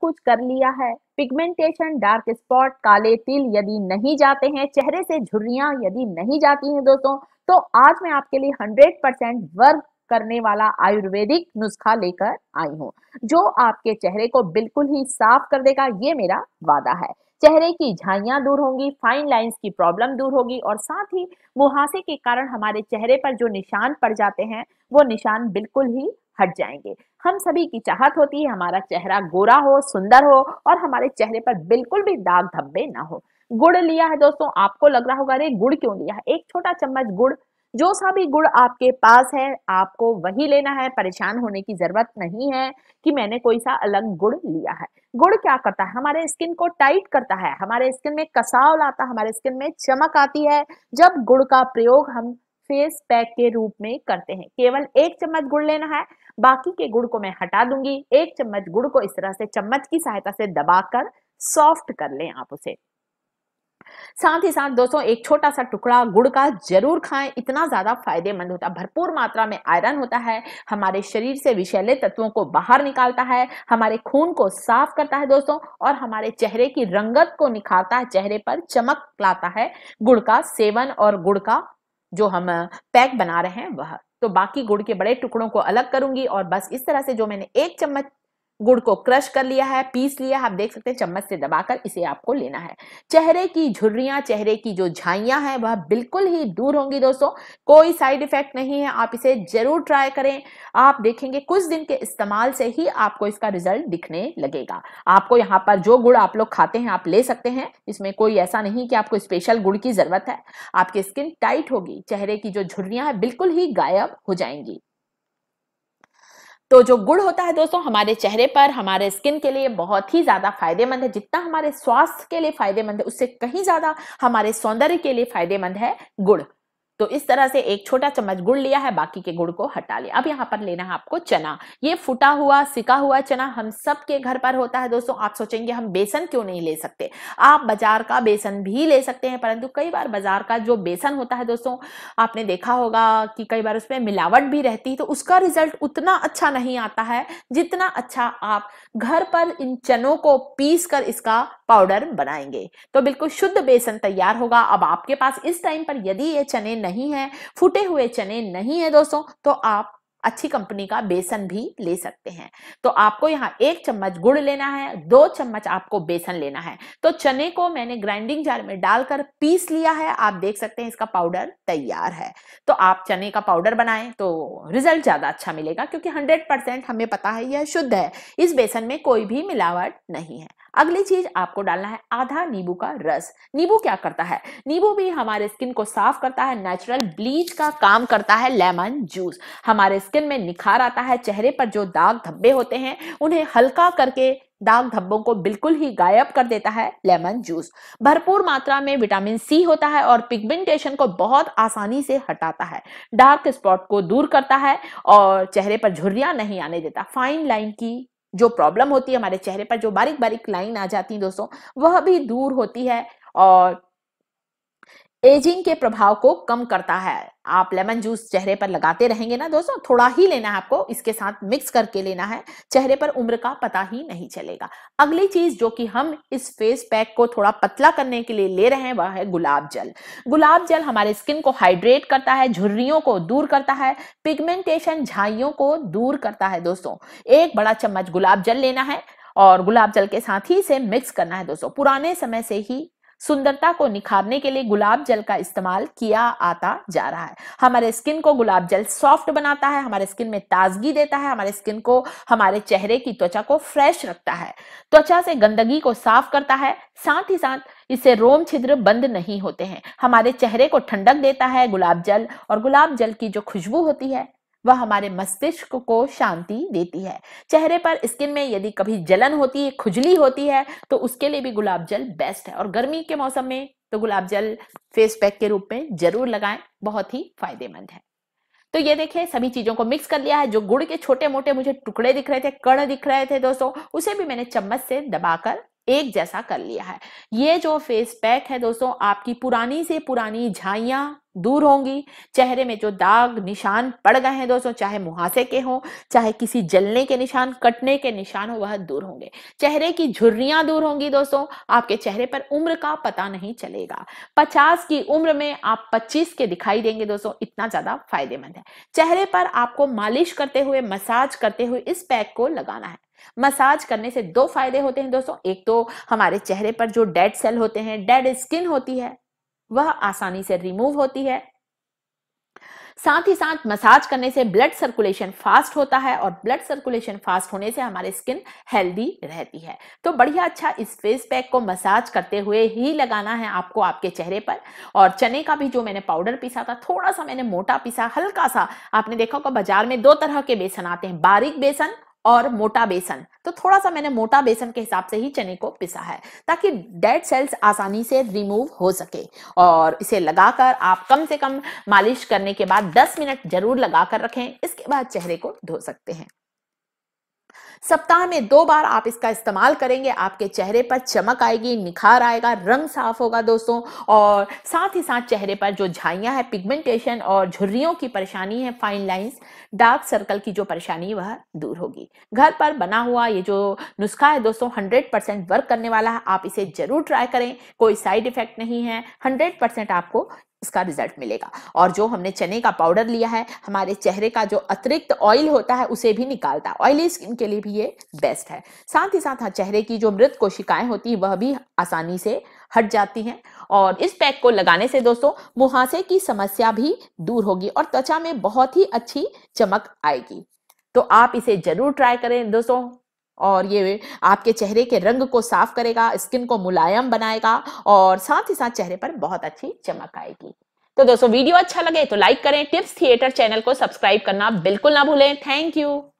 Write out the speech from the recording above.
कुछ कर लिया है पिगमेंटेशन डार्क स्पॉट काले तिल यदि नहीं जाते हैं चेहरे से झुर्रियां यदि नहीं जाती हैं दोस्तों तो आज मैं आपके लिए 100% वर्ग करने वाला आयुर्वेदिक नुस्खा लेकर आई हूँ जो आपके चेहरे को बिल्कुल ही साफ कर देगा ये मेरा वादा है चेहरे की झाइया दूर होंगी फाइन लाइंस की प्रॉब्लम दूर होगी और साथ ही मुहासे के कारण हमारे चेहरे पर जो निशान पड़ जाते हैं वो निशान बिल्कुल ही हट जाएंगे हम सभी की चाहत होती है हमारा चेहरा गोरा हो सुंदर हो और हमारे चेहरे पर बिल्कुल भी दाग धब्बे ना हो गुड़ लिया है दोस्तों आपको लग रहा होगा अरे गुड़ क्यों लिया है एक छोटा चम्मच गुड़ जो सा भी गुड़ आपके पास है आपको वही लेना है परेशान होने की जरूरत नहीं है कि मैंने कोई सा अलग गुड़ लिया है गुड़ क्या करता है हमारे स्किन को टाइट करता है हमारे स्किन में कसाव लाता है हमारे स्किन में चमक आती है जब गुड़ का प्रयोग हम फेस पैक के रूप में करते हैं केवल एक चम्मच गुड़ लेना है बाकी के गुड़ को मैं हटा दूंगी एक चम्मच गुड़ को इस तरह से चम्मच की सहायता से दबाकर सॉफ्ट कर लें आप उसे साथ ही साथ दोस्तों एक छोटा सा टुकड़ा गुड़ का जरूर खाएं इतना ज़्यादा फायदेमंद होता है भरपूर मात्रा में आयरन होता है हमारे शरीर से विषैले तत्वों को बाहर निकालता है हमारे खून को साफ करता है दोस्तों और हमारे चेहरे की रंगत को निखारता है चेहरे पर चमक लाता है गुड़ का सेवन और गुड़ का जो हम पैक बना रहे हैं वह तो बाकी गुड़ के बड़े टुकड़ों को अलग करूंगी और बस इस तरह से जो मैंने एक चम्मच गुड़ को क्रश कर लिया है पीस लिया है आप देख सकते हैं चम्मच से दबाकर इसे आपको लेना है चेहरे की झुर्रियां चेहरे की जो झाइयां हैं वह बिल्कुल ही दूर होंगी दोस्तों कोई साइड इफेक्ट नहीं है आप इसे जरूर ट्राई करें आप देखेंगे कुछ दिन के इस्तेमाल से ही आपको इसका रिजल्ट दिखने लगेगा आपको यहाँ पर जो गुड़ आप लोग खाते हैं आप ले सकते हैं इसमें कोई ऐसा नहीं कि आपको स्पेशल गुड़ की जरूरत है आपकी स्किन टाइट होगी चेहरे की जो झुर्रियां हैं बिल्कुल ही गायब हो जाएंगी तो जो गुड़ होता है दोस्तों हमारे चेहरे पर हमारे स्किन के लिए बहुत ही ज्यादा फायदेमंद है जितना हमारे स्वास्थ्य के लिए फायदेमंद है उससे कहीं ज्यादा हमारे सौंदर्य के लिए फायदेमंद है गुड़ तो इस तरह से एक छोटा चम्मच गुड़ लिया है बाकी के गुड़ को हटा लिया अब यहाँ पर लेना है आपको चना ये फुटा हुआ सिका हुआ चना हम सब के घर पर होता है दोस्तों आप सोचेंगे हम बेसन क्यों नहीं ले सकते आप बाजार का बेसन भी ले सकते हैं परंतु कई बार बाजार का जो बेसन होता है दोस्तों आपने देखा होगा कि कई बार उसमें मिलावट भी रहती है तो उसका रिजल्ट उतना अच्छा नहीं आता है जितना अच्छा आप घर पर इन चनों को पीस कर इसका पाउडर बनाएंगे तो बिल्कुल शुद्ध बेसन तैयार होगा अब आपके पास इस टाइम पर यदि ये चने नहीं है फूटे हुए चने नहीं है दोस्तों तो आप अच्छी कंपनी का बेसन भी ले सकते हैं तो आपको यहाँ एक चम्मच गुड़ लेना है दो चम्मच आपको बेसन लेना है तो चने को मैंने ग्राइंडिंग जार में डालकर पीस लिया है आप देख सकते हैं इसका पाउडर तैयार है तो आप चने का पाउडर बनाएं तो रिजल्ट ज़्यादा अच्छा मिलेगा क्योंकि 100 परसेंट हमें पता है यह शुद्ध है इस बेसन में कोई भी मिलावट नहीं है अगली चीज आपको डालना है आधा नींबू का रस नींबू क्या करता है नींबू भी हमारे स्किन को साफ करता है नेचुरल ब्लीच का काम करता है लेमन जूस हमारे स्किन में निखार आता है चेहरे पर जो दाग धब्बे होते हैं उन्हें हल्का करके दाग धब्बों को बिल्कुल ही गायब कर देता है लेमन जूस भरपूर मात्रा में विटामिन सी होता है और पिगमेंटेशन को बहुत आसानी से हटाता है डार्क स्पॉट को दूर करता है और चेहरे पर झुर्रियां नहीं आने देता फाइन लाइन की जो प्रॉब्लम होती है हमारे चेहरे पर जो बारीक बारीक लाइन आ जाती है दोस्तों वह भी दूर होती है और एजिंग के प्रभाव को कम करता है आप लेमन जूस चेहरे पर लगाते रहेंगे ना दोस्तों थोड़ा ही लेना है आपको इसके साथ मिक्स करके लेना है चेहरे पर उम्र का पता ही नहीं चलेगा अगली चीज जो कि हम इस फेस पैक को थोड़ा पतला करने के लिए ले रहे हैं वह है गुलाब जल गुलाब जल हमारे स्किन को हाइड्रेट करता है झुर्रियों को दूर करता है पिगमेंटेशन झाइयों को दूर करता है दोस्तों एक बड़ा चम्मच गुलाब जल लेना है और गुलाब जल के साथ ही इसे मिक्स करना है दोस्तों पुराने समय से ही सुंदरता को निखारने के लिए गुलाब जल का इस्तेमाल किया आता जा रहा है हमारे स्किन को गुलाब जल सॉफ्ट बनाता है हमारे स्किन में ताजगी देता है हमारे स्किन को हमारे चेहरे की त्वचा को फ्रेश रखता है त्वचा से गंदगी को साफ करता है साथ ही साथ इससे रोम छिद्र बंद नहीं होते हैं हमारे चेहरे को ठंडक देता है गुलाब जल और गुलाब जल की जो खुशबू होती है वह हमारे मस्तिष्क को शांति देती है चेहरे पर स्किन में यदि कभी जलन होती है खुजली होती है तो उसके लिए भी गुलाब जल बेस्ट है और गर्मी के मौसम में तो गुलाब जल फेस पैक के रूप में जरूर लगाएं बहुत ही फायदेमंद है तो ये देखें सभी चीजों को मिक्स कर लिया है जो गुड़ के छोटे मोटे मुझे टुकड़े दिख रहे थे कण दिख रहे थे दोस्तों उसे भी मैंने चम्मच से दबाकर एक जैसा कर लिया है ये जो फेस पैक है दोस्तों आपकी पुरानी से पुरानी झाइया दूर होंगी चेहरे में जो दाग निशान पड़ गए हैं दोस्तों चाहे मुहासे के हों चाहे किसी जलने के निशान कटने के निशान हो वह दूर होंगे चेहरे की झुर्रियां दूर होंगी दोस्तों आपके चेहरे पर उम्र का पता नहीं चलेगा पचास की उम्र में आप पच्चीस के दिखाई देंगे दोस्तों इतना ज्यादा फायदेमंद है चेहरे पर आपको मालिश करते हुए मसाज करते हुए इस पैक को लगाना है मसाज करने से दो फायदे होते हैं दोस्तों एक तो हमारे चेहरे पर जो डेड सेल होते हैं डेड स्किन होती है वह आसानी से रिमूव होती है साथ ही साथ मसाज करने से ब्लड सर्कुलेशन फास्ट होता है और ब्लड सर्कुलेशन फास्ट होने से हमारी स्किन हेल्दी रहती है तो बढ़िया अच्छा इस फेस पैक को मसाज करते हुए ही लगाना है आपको आपके चेहरे पर और चने का भी जो मैंने पाउडर पीसा था थोड़ा सा मैंने मोटा पीसा हल्का सा आपने देखा होगा बाजार में दो तरह के बेसन आते हैं बारीक बेसन और मोटा बेसन तो थोड़ा सा मैंने मोटा बेसन के हिसाब से ही चने को पिसा है ताकि डेड सेल्स आसानी से रिमूव हो सके और इसे लगाकर आप कम से कम मालिश करने के बाद 10 मिनट जरूर लगाकर रखें इसके बाद चेहरे को धो सकते हैं सप्ताह में दो बार आप इसका इस्तेमाल करेंगे आपके चेहरे पर चमक आएगी निखार आएगा रंग साफ होगा दोस्तों और साथ ही साथ चेहरे पर जो झाइयाँ है पिगमेंटेशन और झुर्रियों की परेशानी है फाइन लाइन्स डार्क सर्कल की जो परेशानी वह दूर होगी घर पर बना हुआ ये जो नुस्खा है दोस्तों हंड्रेड परसेंट वर्क करने वाला है आप इसे जरूर ट्राई करें कोई साइड इफेक्ट नहीं है हंड्रेड परसेंट आपको इसका रिजल्ट मिलेगा और जो हमने चने का पाउडर लिया है हमारे चेहरे का जो अतिरिक्त ऑयल होता है उसे भी निकालता है ऑयली स्किन के लिए भी भी ये बेस्ट है साथ ही साथ चेहरे की जो मृत कोशिकाएं होती है वह भी आसानी से हट जाती हैं और इस पैक को लगाने से दोस्तों मुहासे की समस्या भी दूर होगी और त्वचा में बहुत ही अच्छी चमक आएगी तो आप इसे जरूर ट्राई करें दोस्तों और ये आपके चेहरे के रंग को साफ करेगा स्किन को मुलायम बनाएगा और साथ ही साथ चेहरे पर बहुत अच्छी चमक आएगी तो दोस्तों वीडियो अच्छा लगे तो लाइक करें टिप्स थिएटर चैनल को सब्सक्राइब करना बिल्कुल ना भूलें थैंक यू